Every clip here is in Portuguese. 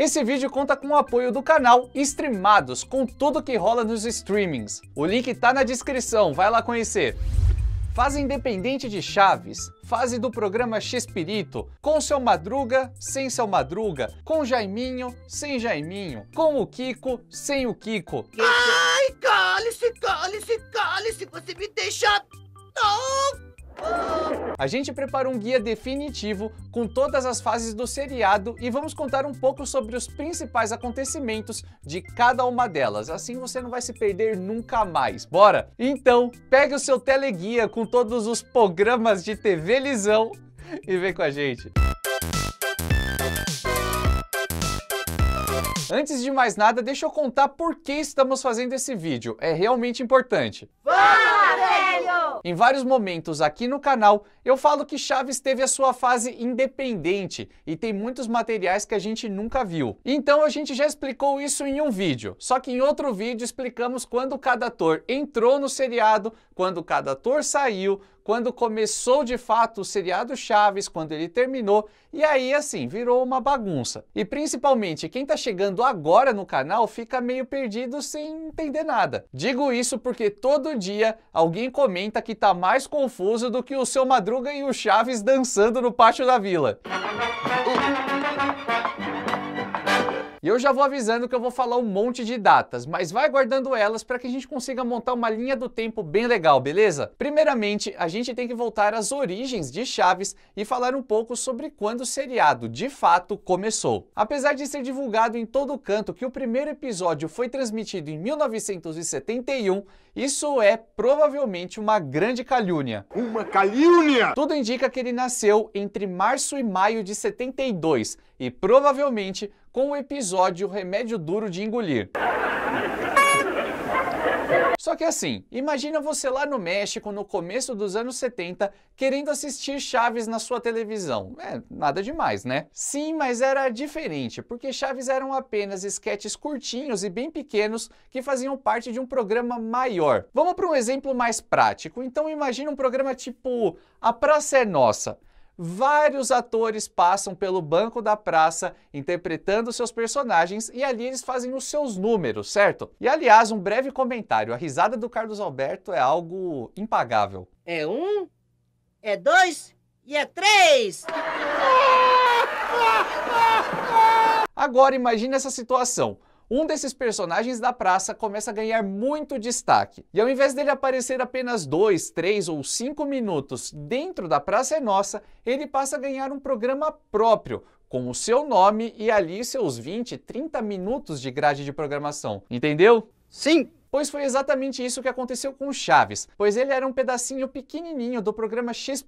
Esse vídeo conta com o apoio do canal Streamados, com tudo que rola nos streamings. O link tá na descrição, vai lá conhecer. Fase independente de Chaves, fase do programa Xpirito, com seu Madruga, sem seu Madruga, com Jaiminho, sem Jaiminho, com o Kiko, sem o Kiko. Ai, cale-se, cale-se, cale-se, você me deixa... Não! A gente preparou um guia definitivo com todas as fases do seriado e vamos contar um pouco sobre os principais acontecimentos de cada uma delas. Assim você não vai se perder nunca mais. Bora? Então, pegue o seu teleguia com todos os programas de TV Lisão e vem com a gente. Antes de mais nada, deixa eu contar por que estamos fazendo esse vídeo. É realmente importante. Vai! Em vários momentos aqui no canal, eu falo que Chaves teve a sua fase independente e tem muitos materiais que a gente nunca viu. Então a gente já explicou isso em um vídeo, só que em outro vídeo explicamos quando cada ator entrou no seriado, quando cada ator saiu, quando começou de fato o seriado Chaves, quando ele terminou, e aí assim, virou uma bagunça. E principalmente, quem tá chegando agora no canal fica meio perdido sem entender nada. Digo isso porque todo dia alguém comenta que tá mais confuso do que o seu Madruga e o Chaves dançando no pátio da vila. E eu já vou avisando que eu vou falar um monte de datas, mas vai guardando elas para que a gente consiga montar uma linha do tempo bem legal, beleza? Primeiramente, a gente tem que voltar às origens de Chaves e falar um pouco sobre quando o seriado de fato começou. Apesar de ser divulgado em todo canto que o primeiro episódio foi transmitido em 1971, isso é provavelmente uma grande calúnia. Uma calúnia! Tudo indica que ele nasceu entre março e maio de 72 e provavelmente com o episódio Remédio Duro de Engolir. Só que assim, imagina você lá no México no começo dos anos 70 querendo assistir Chaves na sua televisão. É, nada demais, né? Sim, mas era diferente, porque Chaves eram apenas esquetes curtinhos e bem pequenos que faziam parte de um programa maior. Vamos para um exemplo mais prático. Então imagina um programa tipo A Praça é Nossa vários atores passam pelo banco da praça interpretando seus personagens e ali eles fazem os seus números, certo? E aliás, um breve comentário: a risada do Carlos Alberto é algo impagável. É um, é dois e é três! Agora imagine essa situação um desses personagens da praça começa a ganhar muito destaque. E ao invés dele aparecer apenas dois, três ou cinco minutos dentro da Praça é Nossa, ele passa a ganhar um programa próprio, com o seu nome e ali seus 20, 30 minutos de grade de programação. Entendeu? Sim! Pois foi exatamente isso que aconteceu com Chaves, pois ele era um pedacinho pequenininho do programa x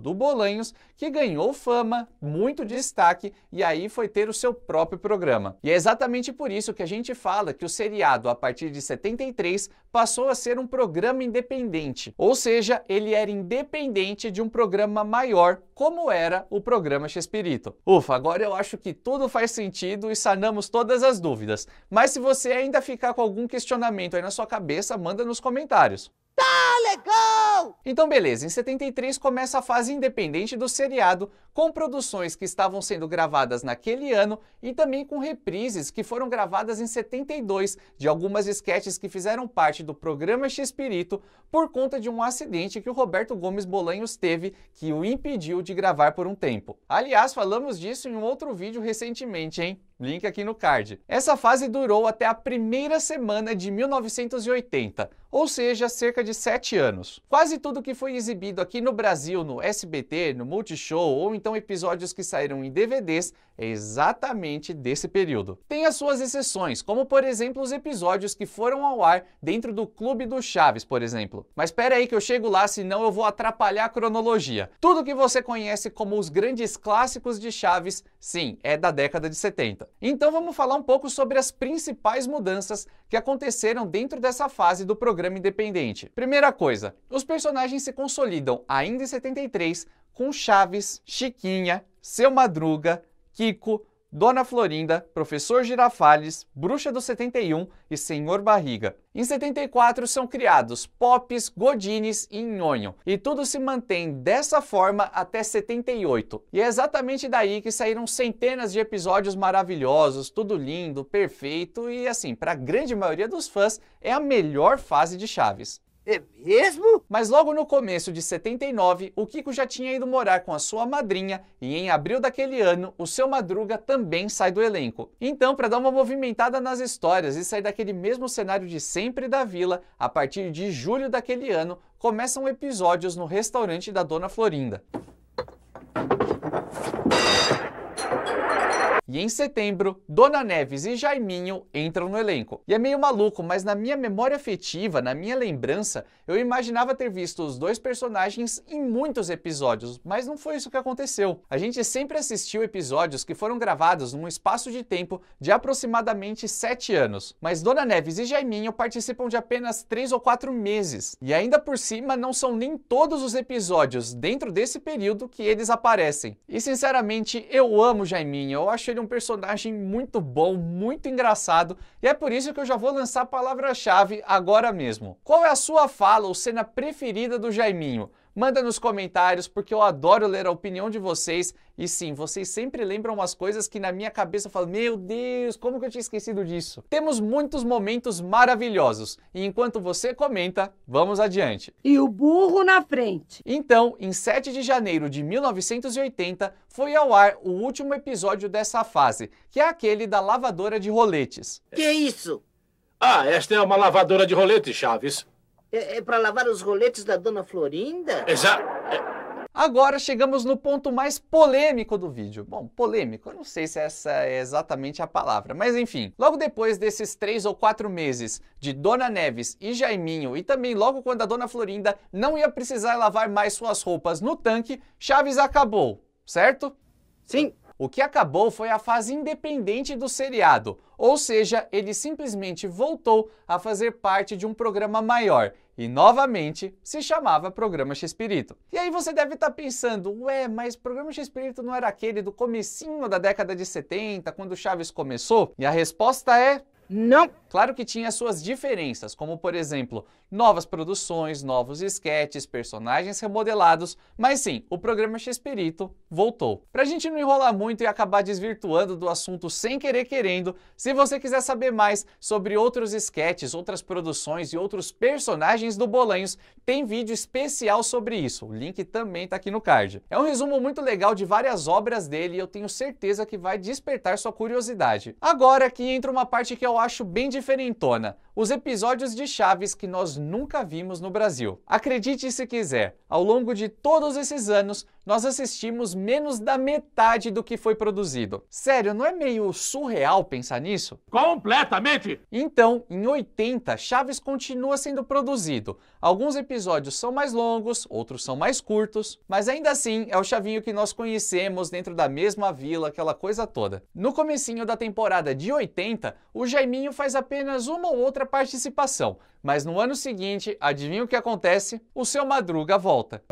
do Bolanhos, que ganhou fama, muito destaque e aí foi ter o seu próprio programa. E é exatamente por isso que a gente fala que o seriado, a partir de 73, passou a ser um programa independente, ou seja, ele era independente de um programa maior como era o programa Chespirito. Ufa, agora eu acho que tudo faz sentido e sanamos todas as dúvidas. Mas se você ainda ficar com algum questionamento aí na sua cabeça, manda nos comentários. Tá legal! Então beleza, em 73 começa a fase independente do seriado com produções que estavam sendo gravadas naquele ano e também com reprises que foram gravadas em 72 de algumas esquetes que fizeram parte do programa x Espírito por conta de um acidente que o Roberto Gomes Bolanhos teve que o impediu de gravar por um tempo. Aliás, falamos disso em um outro vídeo recentemente, hein? Link aqui no card. Essa fase durou até a primeira semana de 1980, ou seja, cerca de sete anos. Quase tudo que foi exibido aqui no Brasil, no SBT, no Multishow ou em então episódios que saíram em DVDs é exatamente desse período. Tem as suas exceções, como por exemplo os episódios que foram ao ar dentro do Clube do Chaves, por exemplo. Mas espera aí que eu chego lá, senão eu vou atrapalhar a cronologia. Tudo que você conhece como os grandes clássicos de Chaves, sim, é da década de 70. Então vamos falar um pouco sobre as principais mudanças que aconteceram dentro dessa fase do programa independente. Primeira coisa, os personagens se consolidam ainda em 73 com Chaves, Chiquinha, Seu Madruga, Kiko, Dona Florinda, Professor Girafales, Bruxa do 71 e Senhor Barriga. Em 74 são criados Pops, Godines e Nhonho, e tudo se mantém dessa forma até 78. E é exatamente daí que saíram centenas de episódios maravilhosos, tudo lindo, perfeito e assim, para a grande maioria dos fãs, é a melhor fase de Chaves. É mesmo? Mas logo no começo de 79, o Kiko já tinha ido morar com a sua madrinha e em abril daquele ano, o seu Madruga também sai do elenco. Então, para dar uma movimentada nas histórias e sair daquele mesmo cenário de sempre da vila, a partir de julho daquele ano, começam episódios no restaurante da Dona Florinda. E em setembro, Dona Neves e Jaiminho entram no elenco. E é meio maluco, mas na minha memória afetiva, na minha lembrança, eu imaginava ter visto os dois personagens em muitos episódios, mas não foi isso que aconteceu. A gente sempre assistiu episódios que foram gravados num espaço de tempo de aproximadamente 7 anos, mas Dona Neves e Jaiminho participam de apenas 3 ou 4 meses. E ainda por cima, não são nem todos os episódios dentro desse período que eles aparecem. E sinceramente, eu amo Jaiminho, eu acho ele um personagem muito bom, muito engraçado, e é por isso que eu já vou lançar a palavra-chave agora mesmo. Qual é a sua fala ou cena preferida do Jaiminho? Manda nos comentários, porque eu adoro ler a opinião de vocês. E sim, vocês sempre lembram umas coisas que na minha cabeça eu falo: Meu Deus, como que eu tinha esquecido disso? Temos muitos momentos maravilhosos. E enquanto você comenta, vamos adiante. E o burro na frente. Então, em 7 de janeiro de 1980, foi ao ar o último episódio dessa fase, que é aquele da lavadora de roletes. Que isso? Ah, esta é uma lavadora de roletes, Chaves. É, é para lavar os roletes da dona Florinda? Exato. É. Agora chegamos no ponto mais polêmico do vídeo. Bom, polêmico, eu não sei se essa é exatamente a palavra, mas enfim. Logo depois desses três ou quatro meses de Dona Neves e Jaiminho, e também logo quando a Dona Florinda não ia precisar lavar mais suas roupas no tanque, Chaves acabou, certo? Sim, o que acabou foi a fase independente do seriado, ou seja, ele simplesmente voltou a fazer parte de um programa maior e novamente se chamava Programa X-Espírito. E aí você deve estar tá pensando, ué, mas Programa X-Espírito não era aquele do comecinho da década de 70, quando Chaves começou? E a resposta é não! Claro que tinha suas diferenças, como por exemplo, novas produções, novos esquetes, personagens remodelados, mas sim, o programa Xperito voltou. Pra gente não enrolar muito e acabar desvirtuando do assunto sem querer querendo, se você quiser saber mais sobre outros esquetes, outras produções e outros personagens do Bolanhos, tem vídeo especial sobre isso. O link também tá aqui no card. É um resumo muito legal de várias obras dele e eu tenho certeza que vai despertar sua curiosidade. Agora aqui entra uma parte que eu acho bem diferentona. Os episódios de Chaves que nós nunca vimos no Brasil. Acredite se quiser, ao longo de todos esses anos, nós assistimos menos da metade do que foi produzido. Sério, não é meio surreal pensar nisso? Completamente! Então, em 80, Chaves continua sendo produzido. Alguns episódios são mais longos, outros são mais curtos, mas ainda assim é o Chavinho que nós conhecemos dentro da mesma vila, aquela coisa toda. No comecinho da temporada de 80, o Jaiminho faz apenas uma ou outra participação, mas no ano seguinte, adivinha o que acontece? O seu Madruga volta.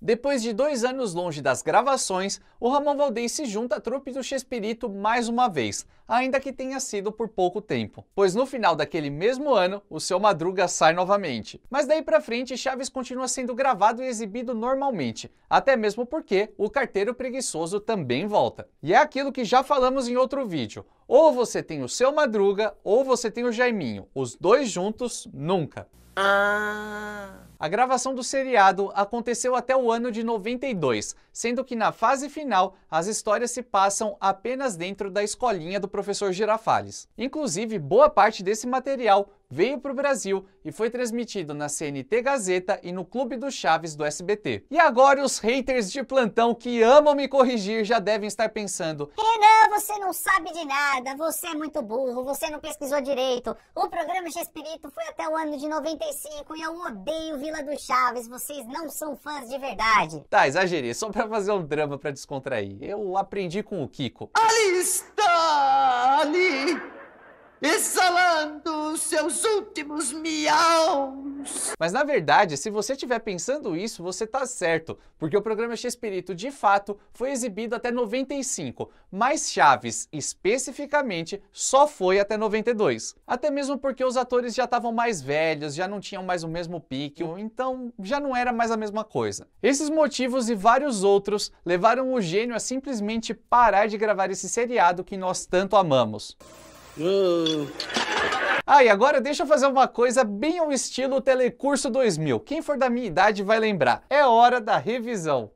Depois de dois anos longe das gravações, o Ramon Valdez se junta à trupe do Chespirito mais uma vez, ainda que tenha sido por pouco tempo, pois no final daquele mesmo ano, o seu Madruga sai novamente. Mas daí pra frente, Chaves continua sendo gravado e exibido normalmente, até mesmo porque o carteiro preguiçoso também volta. E é aquilo que já falamos em outro vídeo, ou você tem o seu Madruga, ou você tem o Jaiminho, os dois juntos nunca. Ah. A gravação do seriado aconteceu até o ano de 92, sendo que na fase final as histórias se passam apenas dentro da escolinha do professor Girafales. Inclusive, boa parte desse material veio para o Brasil e foi transmitido na CNT Gazeta e no Clube dos Chaves do SBT. E agora os haters de plantão que amam me corrigir já devem estar pensando: Renan, você não sabe de nada, você é muito burro, você não pesquisou direito. O programa de Espírito foi até o ano de 95 e eu odeio Vila do Chaves, vocês não são fãs de verdade. Tá, exagerei, só para fazer um drama para descontrair. Eu aprendi com o Kiko. Ali está! Ali! exalando seus últimos miaus. Mas na verdade, se você estiver pensando isso, você tá certo, porque o programa X-Espírito de fato foi exibido até 95, mas Chaves especificamente só foi até 92. Até mesmo porque os atores já estavam mais velhos, já não tinham mais o mesmo pique, então já não era mais a mesma coisa. Esses motivos e vários outros levaram o gênio a simplesmente parar de gravar esse seriado que nós tanto amamos. Uh. Ah, e agora deixa eu fazer uma coisa bem ao estilo Telecurso 2000. Quem for da minha idade vai lembrar. É hora da revisão.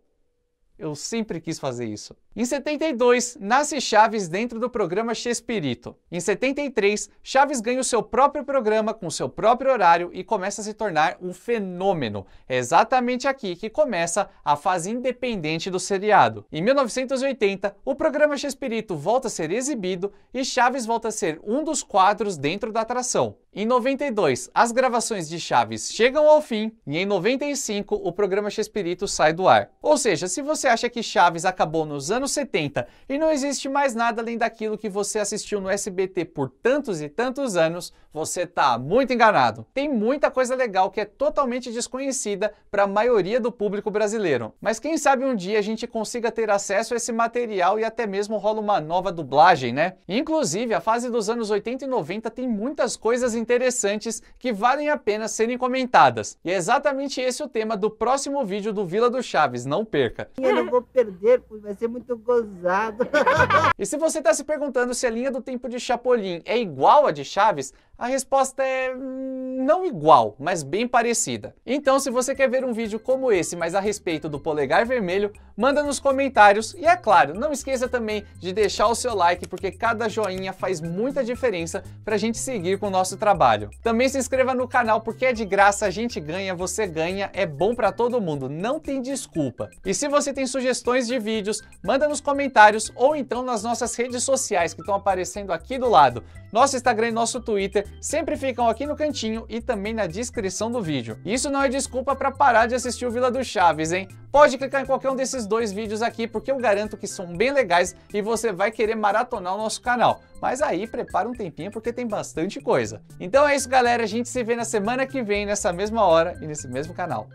Eu sempre quis fazer isso. Em 72, nasce Chaves dentro do programa Chespirito. Em 73, Chaves ganha o seu próprio programa com seu próprio horário e começa a se tornar um fenômeno. É exatamente aqui que começa a fase independente do seriado. Em 1980, o programa Chespirito volta a ser exibido e Chaves volta a ser um dos quadros dentro da atração. Em 92, as gravações de Chaves chegam ao fim e em 95 o programa Chespirito sai do ar. Ou seja, se você acha que Chaves acabou nos anos anos 70 e não existe mais nada além daquilo que você assistiu no SBT por tantos e tantos anos, você tá muito enganado. Tem muita coisa legal que é totalmente desconhecida para a maioria do público brasileiro. Mas quem sabe um dia a gente consiga ter acesso a esse material e até mesmo rola uma nova dublagem, né? Inclusive, a fase dos anos 80 e 90 tem muitas coisas interessantes que valem a pena serem comentadas. E é exatamente esse o tema do próximo vídeo do Vila do Chaves, não perca. Eu não vou perder, vai ser muito gozado. e se você está se perguntando se a linha do tempo de Chapolin é igual à de Chaves, a resposta é hum, não igual, mas bem parecida. Então, se você quer ver um vídeo como esse, mas a respeito do polegar vermelho, manda nos comentários e é claro, não esqueça também de deixar o seu like, porque cada joinha faz muita diferença para a gente seguir com o nosso trabalho. Também se inscreva no canal porque é de graça, a gente ganha, você ganha, é bom para todo mundo, não tem desculpa. E se você tem sugestões de vídeos, manda nos comentários ou então nas nossas redes sociais que estão aparecendo aqui do lado, nosso Instagram e nosso Twitter sempre ficam aqui no cantinho e também na descrição do vídeo. Isso não é desculpa para parar de assistir o Vila do Chaves, hein? Pode clicar em qualquer um desses dois vídeos aqui porque eu garanto que são bem legais e você vai querer maratonar o nosso canal. Mas aí prepara um tempinho porque tem bastante coisa. Então é isso, galera. A gente se vê na semana que vem, nessa mesma hora e nesse mesmo canal.